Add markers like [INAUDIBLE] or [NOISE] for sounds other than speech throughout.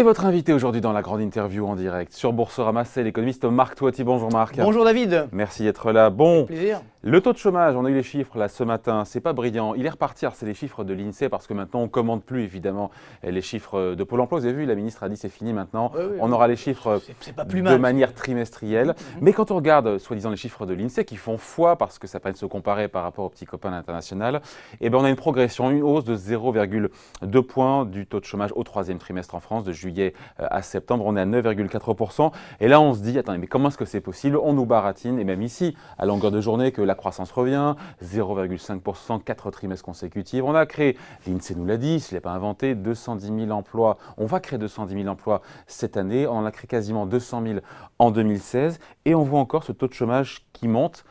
Et votre invité aujourd'hui dans la grande interview en direct sur Boursorama, c'est l'économiste Marc Toiti. Bonjour Marc. Bonjour David. Merci d'être là. Bon. plaisir. Le taux de chômage, on a eu les chiffres là ce matin, c'est pas brillant. Il est reparti, c'est les chiffres de l'INSEE parce que maintenant on commande plus évidemment les chiffres de Pôle emploi. Vous avez vu, la ministre a dit c'est fini maintenant, on aura les chiffres de manière trimestrielle. Mm-hmm. Mais quand on regarde soi-disant les chiffres de l'INSEE qui font foi parce que ça permet de se comparer par rapport aux petits copains international, eh ben on a une progression, une hausse de 0,2 points du taux de chômage au troisième trimestre en France de juillet euh, à septembre. On est à 9,4%. Et là on se dit, attendez, mais comment est-ce que c'est possible On nous baratine, et même ici, à longueur de journée, que la croissance revient, 0,5%, 4 trimestres consécutifs. On a créé, l'INSEE nous l'a dit, ce n'est pas inventé, 210 000 emplois. On va créer 210 000 emplois cette année. On en a créé quasiment 200 000 en 2016. Et on voit encore ce taux de chômage qui monte.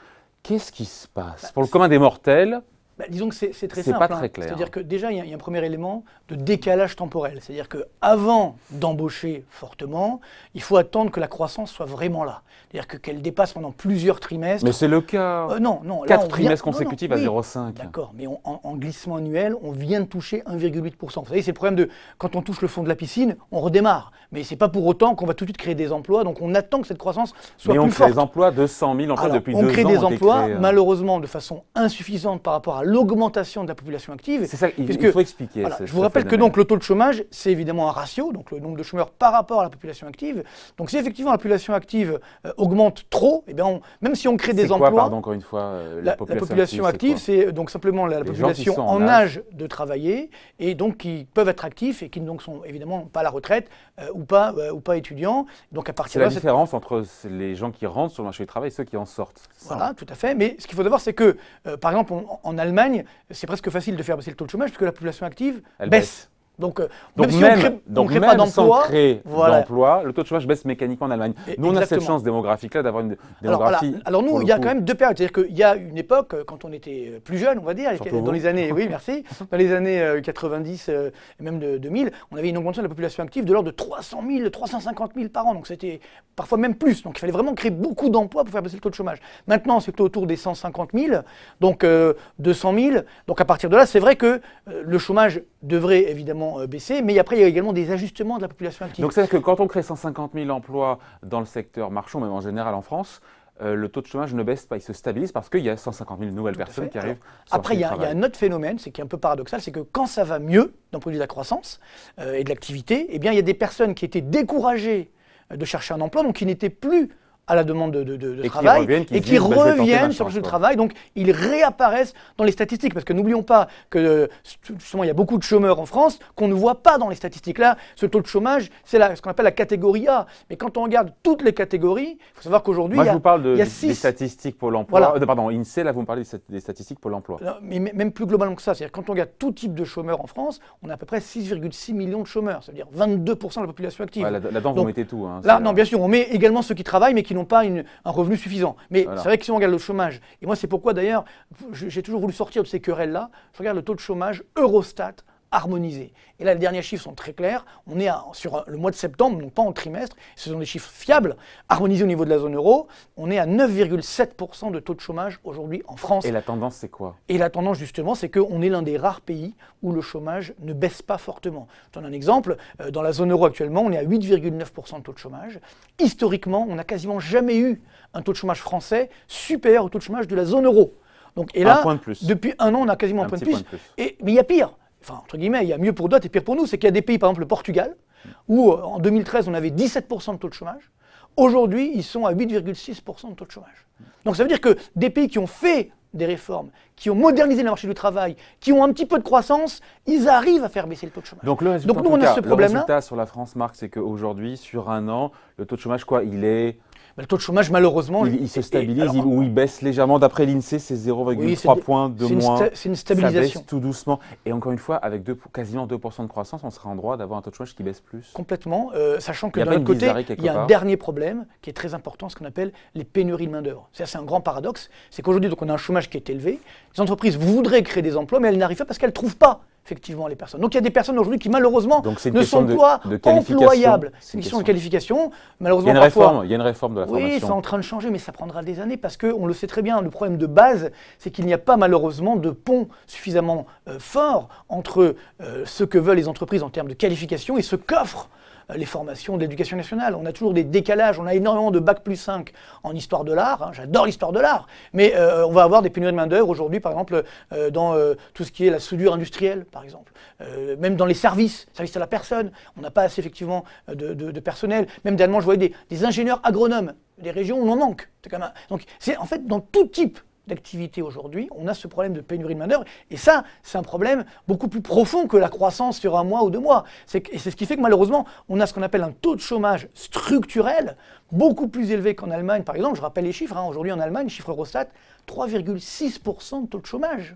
Qu'est-ce qui se passe Pour le commun des mortels, bah, disons que c'est très simple. C'est pas hein. très clair. C'est-à-dire que déjà, il y, a un premier élément de décalage temporel. C'est-à-dire qu'avant d'embaucher fortement, il faut attendre que la croissance soit vraiment là. C'est-à-dire qu'elle dépasse pendant plusieurs trimestres. Mais c'est le cas. Euh, non, non. Quatre trimestres consécutifs à 0,5. D'accord, mais en, glissement annuel, on vient de toucher 1,8%. Vous savez, c'est le problème de quand on touche le fond de la piscine, on redémarre mais c'est pas pour autant qu'on va tout de suite créer des emplois. Donc on attend que cette croissance soit plus forte. on crée des emplois, 200 000 emplois depuis deux ans. On crée des emplois, hein. malheureusement, de façon insuffisante par rapport à l'augmentation de la population active. C'est ça, qu'il faut expliquer. je vous rappelle que donc le taux de chômage, c'est évidemment un ratio, donc le nombre de chômeurs par rapport à la population active. Donc si effectivement la population active euh, augmente trop, et eh bien même si on crée des quoi, emplois, pardon, encore une fois, euh, la, population active, c'est donc simplement la, population en âge de travailler et donc qui peuvent être actifs et qui ne sont évidemment pas à la retraite euh, ou pas, euh, ou pas étudiants. Donc à partir C'est la différence entre les gens qui rentrent sur le marché du travail et ceux qui en sortent. Voilà, tout à fait. Mais ce qu'il faut savoir, c'est que, euh, par exemple, en Allemagne, c'est presque facile de faire baisser le taux de chômage puisque la population active Elle baisse. Euh, donc, même, si on crée pas d'emploi, le taux de chômage baisse mécaniquement en Allemagne. nous, on a cette chance démographique-là d'avoir une démographie. Alors, nous, il y a quand même deux périodes. C'est-à-dire qu'il y a une époque, euh, quand on était euh, plus jeune, on va dire, dans les années, oui, [LAUGHS] merci, dans les années 90 et même de, 2000, on avait une augmentation de la population active de l'ordre de 300 000, 350 000 par an. Donc c'était parfois même plus. Donc il fallait vraiment créer beaucoup d'emplois pour faire baisser le taux de chômage. Maintenant, c'est plutôt autour des 150 000, donc 200 000. Donc à partir de là, c'est vrai que le chômage devrait évidemment euh, mais après, il y a également des ajustements de la population active. Donc, c'est-à-dire que quand on crée 150 000 emplois dans le secteur marchand, même en général en France, euh, le taux de chômage ne baisse pas, il se stabilise parce qu'il y a 150 000 nouvelles personnes qui arrivent. après, il y, a un autre phénomène, c'est qui est un peu paradoxal, c'est que quand ça va mieux, d'un point de de la croissance euh, et de l'activité, eh bien, il y a des personnes qui étaient découragées de chercher un emploi, donc qui n'étaient plus à la demande de, travail et qui reviennent bah, sur le travail. Donc ils réapparaissent dans les statistiques parce que n'oublions pas que euh, justement il y a beaucoup de chômeurs en France qu'on ne voit pas dans les statistiques. Là, ce taux de chômage, c'est ce qu'on appelle la catégorie A. Mais quand on regarde toutes les catégories, il faut savoir qu'aujourd'hui, il y a, je vous parle de, six... statistiques pour l'emploi. Euh, pardon, INSEE, là vous me parlez des statistiques pour l'emploi. Mais même plus globalement que ça, c'est-à-dire quand on regarde tout type de chômeurs en France, on a à peu près 6,6 millions de chômeurs, c'est-à-dire 22% de la population active. Là-dedans, vous mettez tout. Hein, là, non, bien sûr, on met également ceux qui travaillent mais qui n'ont pas un revenu suffisant. Mais c'est vrai que si on regarde le chômage, et moi c'est pourquoi d'ailleurs j'ai toujours voulu sortir de ces querelles-là, je regarde le taux de chômage Eurostat harmonisé. Et là, les derniers chiffres sont très clairs. On est sur le mois de septembre, donc pas en trimestre. Ce sont des chiffres fiables, harmonisés au niveau de la zone euro. On est à 9,7% de taux de chômage aujourd'hui en France. Et la tendance, c'est quoi Et la tendance, justement, c'est qu'on est, est l'un des rares pays où le chômage ne baisse pas fortement. Je donne un exemple. Euh, dans la zone euro actuellement, on est à 8,9% de taux de chômage. Historiquement, on n'a quasiment jamais eu un taux de chômage français supérieur au taux de chômage de la zone euro. Donc, et là, un point de plus. depuis un an, on a quasiment un, point, de plus. Et, mais il y a pire enfin, entre guillemets, il y a mieux pour d'autres et pire pour nous, c'est qu'il y a des pays, par exemple le Portugal, où euh, en 2013, on avait 17% de taux de chômage. Aujourd'hui, ils sont à 8,6% de taux de chômage. Donc ça veut dire que des pays qui ont fait des réformes, qui ont modernisé le marché du travail, qui ont un petit peu de croissance, ils arrivent à faire baisser le taux de chômage. Donc, nous, on a ce problème Le résultat sur la France, Marc, c'est qu'aujourd'hui, sur un an, le taux de chômage, quoi, il est le taux de chômage, malheureusement. Il, se stabilise ou il baisse légèrement. D'après l'INSEE, c'est 0,3 points de moins. C'est une stabilisation. Ça baisse tout doucement. Et encore une fois, avec deux, quasiment 2% de croissance, on sera en droit d'avoir un taux de chômage qui baisse plus. Complètement. Euh, sachant que d'un côté, il y a un dernier problème qui est très important, ce qu'on appelle les pénuries de main-d'œuvre. C'est un grand paradoxe. C'est qu'aujourd'hui, on a un chômage qui est élevé. Les entreprises voudraient créer des emplois, mais elles n'arrivent pas parce qu'elles ne trouvent pas effectivement les personnes. Donc il y a des personnes aujourd'hui qui malheureusement ne sont pas employables. C'est une, qualification. Malheureusement, il y, a une réforme, il une réforme de la formation. Oui, c'est en train de changer, mais ça prendra des années parce qu'on le sait très bien, le problème de base, c'est qu'il n'y a pas malheureusement de pont suffisamment euh, fort entre euh, ce que veulent les entreprises en termes de qualification et ce qu'offrent les formations de l'éducation nationale. On a toujours des décalages, on a énormément de bac plus 5 en histoire de l'art. Hein, j'adore l'histoire de l'art, mais euh, on va avoir des pénuries de main-d'œuvre aujourd'hui, par exemple, euh, dans euh, tout ce qui est la soudure industrielle, par exemple. même dans les services, services à la personne, on n'a pas assez effectivement de, personnel. Même dernièrement, je voyais des, des ingénieurs agronomes des régions où en manque. Donc, c'est en fait dans tout type d'activité aujourd'hui, on a ce problème de pénurie de main-d'œuvre. Et ça, c'est un problème beaucoup plus profond que la croissance sur un mois ou deux mois. Et c'est ce qui fait que malheureusement, on a ce qu'on appelle un taux de chômage structurel beaucoup plus élevé qu'en Allemagne. Par exemple, je rappelle les chiffres. Hein. aujourd'hui, en Allemagne, chiffre Eurostat, 3,6% de taux de chômage.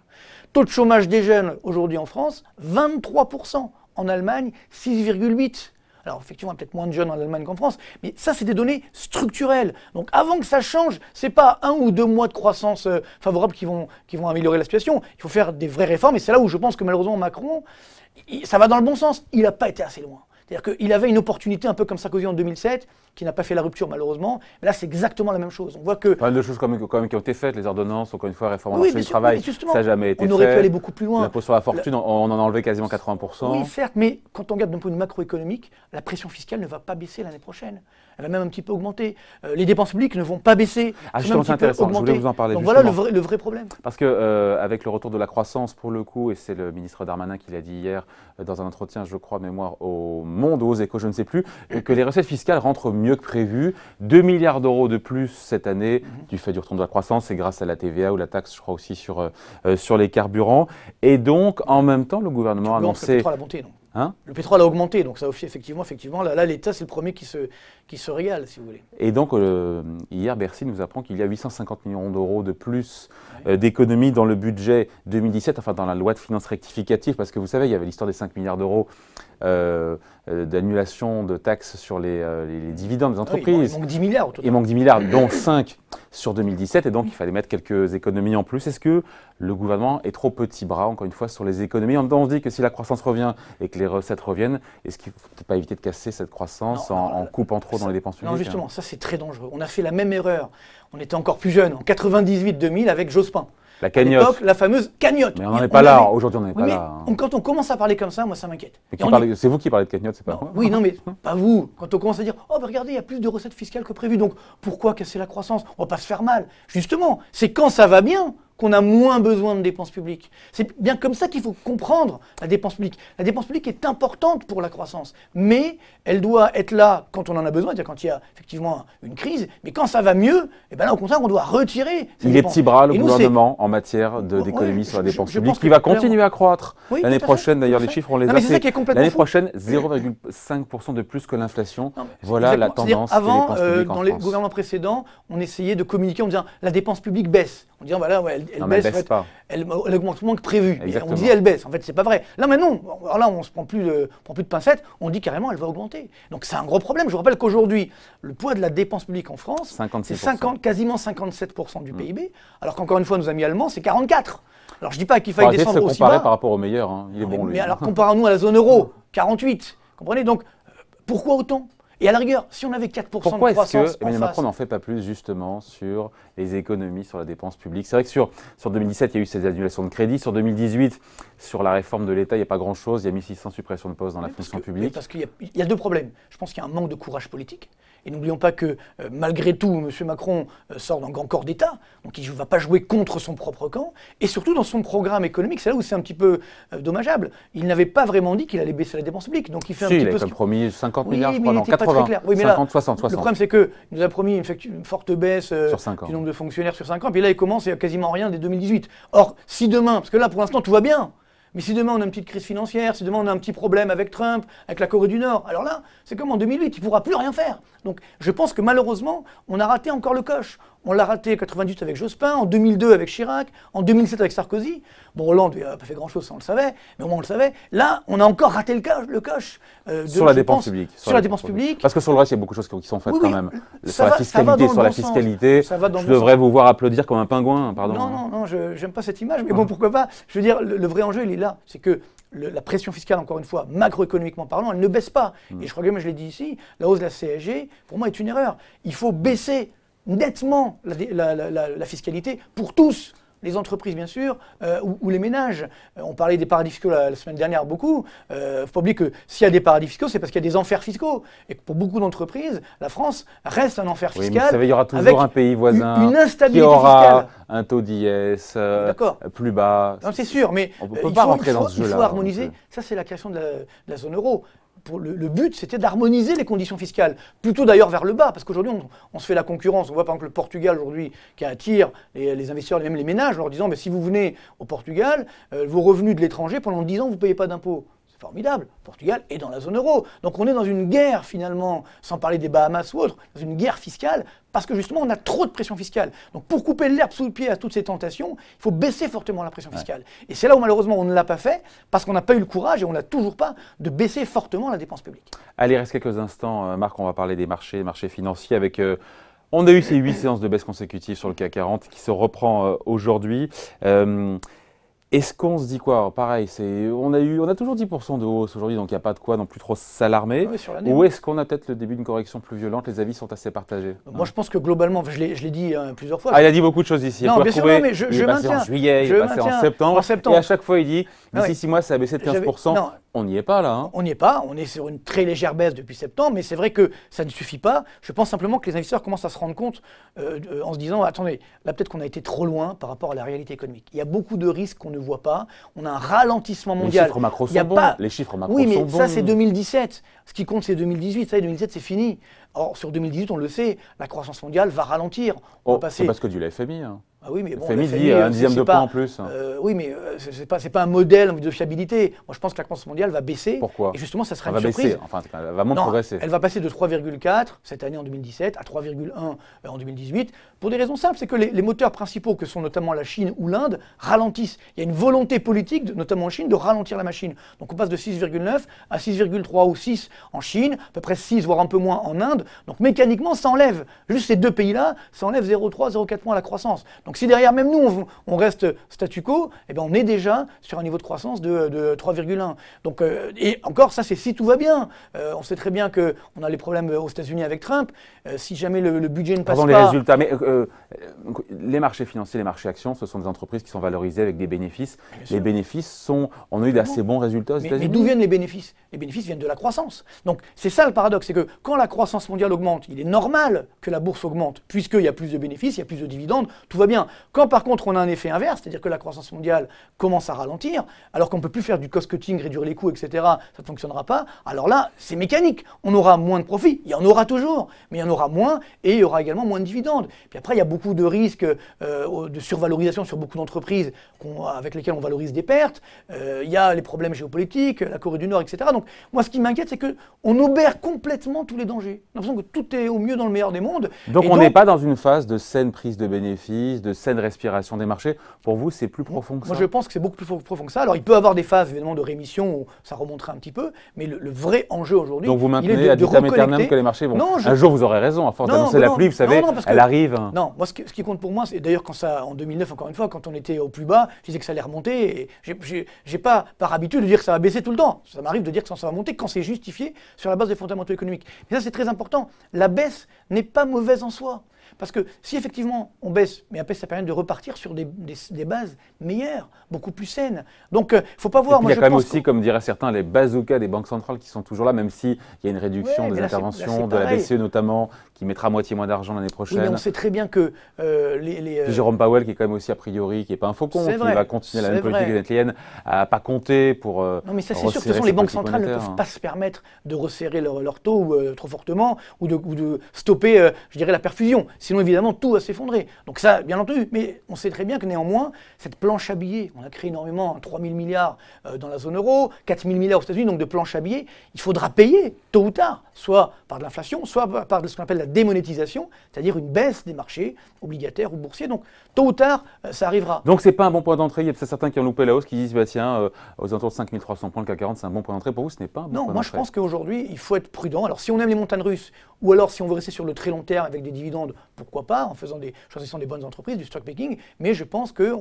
Taux de chômage des jeunes aujourd'hui en France, 23%. En Allemagne, 6,8%. Alors effectivement, il a peut-être moins de jeunes en Allemagne qu'en France, mais ça, c'est des données structurelles. Donc avant que ça change, c'est pas un ou deux mois de croissance euh, favorable qui vont, améliorer la situation. Il faut faire des vraies réformes, et c'est là où je pense que malheureusement Macron, ça va dans le bon sens. Il n'a pas été assez loin. C'est-à-dire qu'il avait une opportunité un peu comme Sarkozy en 2007 qui n'a pas fait la rupture malheureusement. Mais là, c'est exactement la même chose. On voit que pas mal de choses quand même, qui ont été faites, les ordonnances, encore une fois, réforme du travail, ça n'a jamais été fait. On aurait pu aller beaucoup plus loin. L'impôt sur la fortune, on en a enlevé quasiment 80 Oui, certes, mais quand on regarde d'un point de vue macroéconomique, la pression fiscale ne va pas baisser l'année prochaine. Elle va même un petit peu augmenter. Euh, les dépenses publiques ne vont pas baisser. Ah, c'est intéressant. Je voulais vous en parler. Donc voilà le vrai, le vrai, problème. Parce que euh, avec le retour de la croissance, pour le coup, et c'est le ministre Darmanin qui l'a dit hier euh, dans un entretien, je crois, mémoire au Monde ou aux Échos, je ne sais plus, que les recettes fiscales rentrent mieux que prévu. 2 milliards d'euros de plus cette année du fait du retour de la croissance et grâce à la TVA ou la taxe, je crois aussi, sur, euh, euh, sur les carburants. Et donc, en même temps, le gouvernement a annoncé... Le pétrole a non hein le pétrole a augmenté, donc ça aussi, effectivement, effectivement là, l'État, c'est le premier qui se, qui se régale, si vous voulez. Et donc, euh, hier, Bercy nous apprend qu'il y a 850 millions d'euros de plus d'économie d'économies dans le budget 2017, enfin dans la loi de finances rectificative, parce que vous savez, il y avait l'histoire des 5 milliards d'euros euh, euh, d'annulation de taxes sur les, euh, dividendes des ah entreprises. il, manque, 10 milliards Il manque 10 milliards, dont 5 sur 2017, et donc il fallait mettre quelques économies en plus. Est-ce que le gouvernement est trop petit bras, encore une fois, sur les économies En même temps, on se dit que si la croissance revient et que les recettes reviennent, est-ce qu'il ne faut pas éviter de casser cette croissance en, coupant trop dans les dépenses publiques Non, justement, ça c'est très dangereux. On a fait la même erreur. On était encore plus jeune, en 98-2000, avec Jospin. La cagnotte. la fameuse cagnotte. Mais on n'en est pas là, aujourd'hui on n'en pas là. Hein. Quand on commence à parler comme ça, moi ça m'inquiète. C'est vous qui parlez de cagnotte, c'est pas moi Oui, non mais [LAUGHS] pas vous. Quand on commence à dire, oh bah, regardez, il y a plus de recettes fiscales que prévu, donc pourquoi casser la croissance On va pas se faire mal. Justement, c'est quand ça va bien qu'on a moins besoin de dépenses publiques. C'est bien comme ça qu'il faut comprendre la dépense publique. La dépense publique est importante pour la croissance, mais elle doit être là quand on en a besoin, c'est-à-dire quand il y a effectivement une crise, mais quand ça va mieux, et eh ben là au contraire on doit retirer. Ces Il est petit bras le gouvernement en matière d'économie sur la dépense publique qui va continuer à croître l'année prochaine. D'ailleurs les chiffres on les a a. L'année prochaine 0,5% de plus que l'inflation. Voilà la tendance. Avant, euh, dans les gouvernements précédents, on essayait de communiquer en disant la dépense publique baisse. On disait voilà ouais, elle, baisse. que prévu. On dit elle baisse. En fait, c'est pas vrai. Là, mais non. Alors là, on se prend plus de, plus de pincettes. On dit carrément elle va augmenter. Donc c'est un gros problème. Je vous rappelle qu'aujourd'hui, le poids de la dépense publique en France, c'est quasiment 57% du PIB. Alors qu'encore une fois, nos amis allemands, c'est 44. Alors je dis pas qu'il faille descendre aussi par rapport au meilleur. Hein. Il est bon. Mais alors comparons-nous à la zone euro, 48. Comprenez donc pourquoi autant et à la rigueur, si on avait 4% Pourquoi de croissance. Pourquoi est-ce que Emmanuel Macron n'en fait pas plus justement sur les économies, sur la dépense publique C'est vrai que sur, sur 2017, il y a eu ces annulations de crédit. Sur 2018, sur la réforme de l'État, il n'y a pas grand-chose. Il y a 600 suppressions de postes dans la fonction publique. Parce qu'il y, y, a deux problèmes. Je pense qu'il y a un manque de courage politique. Et n'oublions pas que, euh, malgré tout, M. Macron euh, sort d'un grand corps d'État, donc il ne va pas jouer contre son propre camp. Et surtout, dans son programme économique, c'est là où c'est un petit peu euh, dommageable. Il n'avait pas vraiment dit qu'il allait baisser la dépense publique. Donc il fait un petit il promis 50 milliards, je 50, 60, 60. Le problème, c'est qu'il nous a promis une, forte baisse du nombre de fonctionnaires sur 5 ans. Puis là, il commence et il n'y a quasiment rien dès 2018. Or, si demain, parce que là, pour l'instant, tout va bien. Mais si demain on a une petite crise financière, si demain on a un petit problème avec Trump, avec la Corée du Nord, alors là, c'est comme en 2008, il ne pourra plus rien faire. Donc je pense que malheureusement, on a raté encore le coche. On l'a raté en 98 avec Jospin, en 2002 avec Chirac, en 2007 avec Sarkozy. Bon, Hollande n'a pas fait grand-chose, on le savait, mais au moins on le savait. Là, on a encore raté le coche. Euh, sur la dépense publique. Sur, la, dépense publique. Parce que sur le reste, il y a beaucoup de choses qui sont faites quand même. Sur la fiscalité, sur la fiscalité. je devrais vous voir applaudir comme un pingouin, pardon. Non, non, non, je n'aime pas cette image, mais bon, pourquoi pas. Je veux dire, le, vrai enjeu, il est là. C'est que la pression fiscale, encore une fois, macroéconomiquement parlant, elle ne baisse pas. Mm. Et je crois que, même, je l'ai dit ici, la hausse de la CSG, pour moi, est une erreur. Il faut baisser nettement la, fiscalité pour tous les entreprises, bien sûr, euh, ou, les ménages. Euh, on parlait des paradis fiscaux la, semaine dernière beaucoup. Il euh, ne faut pas oublier que s'il y a des paradis fiscaux, c'est parce qu'il y a des enfers fiscaux. Et pour beaucoup d'entreprises, la France reste un enfer fiscal. Oui, il y aura toujours un pays voisin une, aura un taux d'IS plus bas. C'est sûr, mais on peut il, pas faut, rentrer dans faut harmoniser. Ça, c'est la création de la zone euro le, but, c'était d'harmoniser les conditions fiscales, plutôt d'ailleurs vers le bas, parce qu'aujourd'hui, on, se fait la concurrence. On voit par exemple le Portugal aujourd'hui qui attire les, les investisseurs et même les ménages en leur disant mais si vous venez au Portugal, euh, vos revenus de l'étranger, pendant 10 ans, vous ne payez pas d'impôts formidable. Portugal est dans la zone euro. Donc on est dans une guerre finalement, sans parler des Bahamas ou autres, dans une guerre fiscale, parce que justement on a trop de pression fiscale. Donc pour couper l'herbe sous le pied à toutes ces tentations, il faut baisser fortement la pression fiscale. Et c'est là où malheureusement on ne l'a pas fait, parce qu'on n'a pas eu le courage, et on n'a toujours pas, de baisser fortement la dépense publique. Allez, reste quelques instants, euh, Marc, on va parler des marchés, marchés financiers avec... Euh, on a eu ces huit séances de baisse consécutives sur le CAC 40 qui se reprend euh, aujourd'hui. Est-ce qu'on se dit quoi Pareil, c'est on a eu, on a toujours 10% de hausse aujourd'hui, donc il n'y a pas de quoi non plus trop s'alarmer. Ah Ou est-ce qu'on a peut-être le début d'une correction plus violente Les avis sont assez partagés. Moi, je pense que globalement, je l'ai dit hein, plusieurs fois. Ah, il a dit beaucoup de choses ici. Non, bien sûr, mais je, il en juillet, je il en septembre, Et à chaque fois, il dit d'ici ah six mois, ça a baissé de 15%. On n'y est pas là. Hein. On n'y est pas, on est sur une très légère baisse depuis septembre, mais c'est vrai que ça ne suffit pas. Je pense simplement que les investisseurs commencent à se rendre compte euh, euh, en se disant, attendez, là peut-être qu'on a été trop loin par rapport à la réalité économique. Il y a beaucoup de risques qu'on ne voit pas, on a un ralentissement mondial. Les chiffres macro sont Pas... Les chiffres oui, mais ça c'est 2017. Ce qui compte c'est 2018, ça est, 2017 c'est fini. Or sur 2018, on le sait, la croissance mondiale va ralentir. Oh, c'est parce que du la FMI. Hein. Ah oui, mais bon, un euh, dixième de point en plus. Hein. Euh, oui, mais euh, ce n'est pas, un modèle de fiabilité. Moi, je pense que la croissance mondiale va baisser. Pourquoi Et justement, ça sera elle va Baisser, enfin, elle va moins Elle va passer de 3,4 cette année en 2017 à 3,1 en 2018 pour des raisons simples. C'est que les, moteurs principaux, que sont notamment la Chine ou l'Inde, ralentissent. Il y a une volonté politique, notamment en Chine, de ralentir la machine. Donc on passe de 6,9 à 6,3 ou 6 en Chine, à peu près 6, voire un peu moins en Inde. Donc mécaniquement, ça enlève. Juste ces deux pays-là, ça enlève 0,3, 0,4 points à la croissance. Donc si derrière, même nous, on, reste statu quo, eh ben, on est déjà sur un niveau de croissance de, 3,1. Donc, euh, et encore, ça, c'est si tout va bien. Euh, on sait très bien qu'on a les problèmes aux États-Unis avec Trump. Euh, si jamais le, budget ne passe pas. les résultats. Mais les marchés financiers, les marchés actions, ce sont des entreprises qui sont valorisées avec des bénéfices. Les bénéfices sont. On a eu d'assez bons résultats aux États-Unis. mais d'où viennent les bénéfices Les bénéfices viennent de la croissance. Donc, c'est ça le paradoxe. C'est que quand la croissance mondiale augmente, il est normal que la bourse augmente, puisqu'il y a plus de bénéfices, il y a plus de dividendes, tout va bien. Quand par contre on a un effet inverse, c'est-à-dire que la croissance mondiale commence à ralentir, alors qu'on ne peut plus faire du cost-cutting, réduire les coûts, etc., ça ne fonctionnera pas, alors là, c'est mécanique. On aura moins de profits, il y en aura toujours, mais il y en aura moins et il y aura également moins de dividendes. Puis après, il y a beaucoup de risques euh, de survalorisation sur beaucoup d'entreprises avec lesquelles on valorise des pertes, euh, il y a les problèmes géopolitiques, la Corée du Nord, etc. Donc moi, ce qui m'inquiète, c'est qu'on obère complètement tous les dangers. J'ai l'impression que tout est au mieux dans le meilleur des mondes. Donc on n'est pas dans une phase de saine prise de bénéfices, de de saine respiration des marchés. Pour vous, c'est plus profond que ça Moi, je pense que c'est beaucoup plus profond que ça. Alors, il peut avoir des phases évidemment de rémission où ça remonterait un petit peu, mais le, vrai enjeu aujourd'hui. Donc, vous maintenez à que les marchés vont. Un jour, vous aurez raison. À force d'annoncer la pluie, vous savez, elle arrive. Non, moi, ce qui, compte pour moi, c'est d'ailleurs quand ça, en 2009, encore une fois, quand on était au plus bas, je disais que ça allait remonter. Et j'ai pas par habitude de dire que ça va baisser tout le temps. Ça m'arrive de dire que ça va monter quand c'est justifié sur la base des fondamentaux économiques. Mais ça, c'est très important. La baisse n'est pas mauvaise en soi. Parce que si effectivement on baisse, mais après ça permet de repartir sur des, bases meilleures, beaucoup plus saines. Donc il euh, ne faut pas voir. il y a quand même aussi, comme diraient certains, les bazookas des banques centrales qui sont toujours là, même s'il y a une réduction des interventions, de la BCE notamment, qui mettra moitié moins d'argent l'année prochaine. Oui, mais on sait très bien que euh, les. Euh, Jérôme Powell, qui est quand même aussi a priori, qui n'est pas un faucon, qui va continuer la même politique keynesienne, à pas compter pour. non, mais ça c'est sûr, que les banques centrales ne peuvent hein. pas se permettre de resserrer leur taux trop fortement ou de stopper euh, je dirais, la perfusion. Sinon, évidemment, tout va s'effondrer. Donc ça, bien entendu, mais on sait très bien que néanmoins, cette planche à billets, on a créé énormément, 3 hein, 000 milliards euh, dans la zone euro, 4 000 milliards aux États-Unis, donc de planche à billets, il faudra payer tôt ou tard, soit par de l'inflation, soit par ce qu'on appelle la démonétisation, c'est-à-dire une baisse des marchés obligataires ou boursiers. Donc tôt ou tard, euh, ça arrivera. Donc c'est pas un bon point d'entrée. Il y a certains qui ont loupé la hausse, qui disent, bah, tiens, aux alentours de 5300 points, le CAC 40, c'est un bon point d'entrée. Pour vous, ce n'est pas Non, moi je pense qu'aujourd'hui, il faut être prudent. Alors si on aime les montagnes russes, ou alors, si on veut rester sur le très long terme avec des dividendes, pourquoi pas, en faisant des, choisissant des bonnes entreprises, du stock picking. Mais je pense qu'il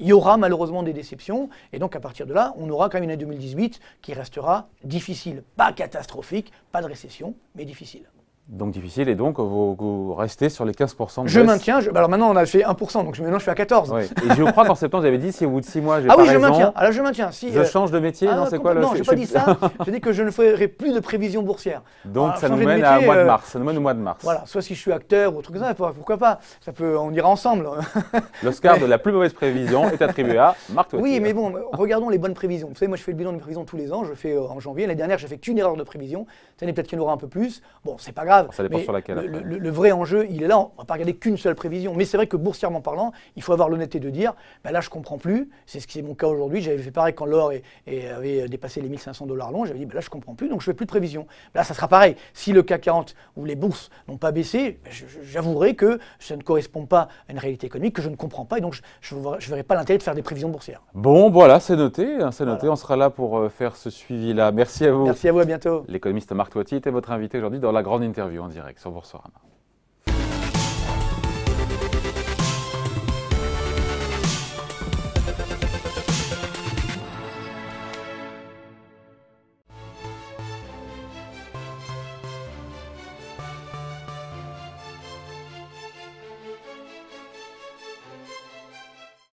y aura malheureusement des déceptions. Et donc, à partir de là, on aura quand même une année 2018 qui restera difficile. Pas catastrophique, pas de récession, mais difficile. Donc difficile, et donc vous, restez sur les 15% Je maintiens, je, alors maintenant on a fait 1%, donc maintenant je suis à 14. Et je crois qu'en septembre, vous avez dit si au bout de 6 mois j'ai Ah oui, je maintiens, je maintiens. Si, je euh, change de métier, non ah, c'est quoi le... Non, je n'ai pas dit ça, [LAUGHS] je dis que je ne ferai plus de prévisions boursières. Donc euh, ça, nous mène mois de mars, au mois de mars. Voilà, soit si je suis acteur ou truc chose, pourquoi pas, ça peut, on ira ensemble. [LAUGHS] L'Oscar de la plus mauvaise prévision est attribué à Marc Oui, mais bon, euh, regardons les bonnes prévisions. Vous savez, moi je fais le bilan de mes prévisions tous les ans, je fais en janvier, l'année dernière j'ai fait qu'une erreur de prévision, cette année peut-être qu'il y en aura un peu plus, bon c'est pas grave dépend sur laquelle. Le, vrai enjeu, il est là. On ne va pas regarder qu'une seule prévision. Mais c'est vrai que boursièrement parlant, il faut avoir l'honnêteté de dire ben là, je ne comprends plus. C'est ce qui est mon cas aujourd'hui. J'avais fait pareil quand l'or avait dépassé les 1500 dollars long. J'avais dit bah là, je ne comprends plus, donc je ne fais plus de prévision. là, ça sera pareil. Si le CAC 40 ou les bourses n'ont pas baissé, bah j'avouerai que ça ne correspond pas à une réalité économique que je ne comprends pas. Et donc, je ne verrai pas l'intérêt de faire des prévisions boursières. Bon, voilà, c'est noté. Hein, c'est noté. On sera là pour euh, faire ce suivi-là. Merci à vous. Merci à vous. À bientôt. L'économiste Marc Toiti était votre invité aujourd'hui dans la grande interview en direct sur Boursorama.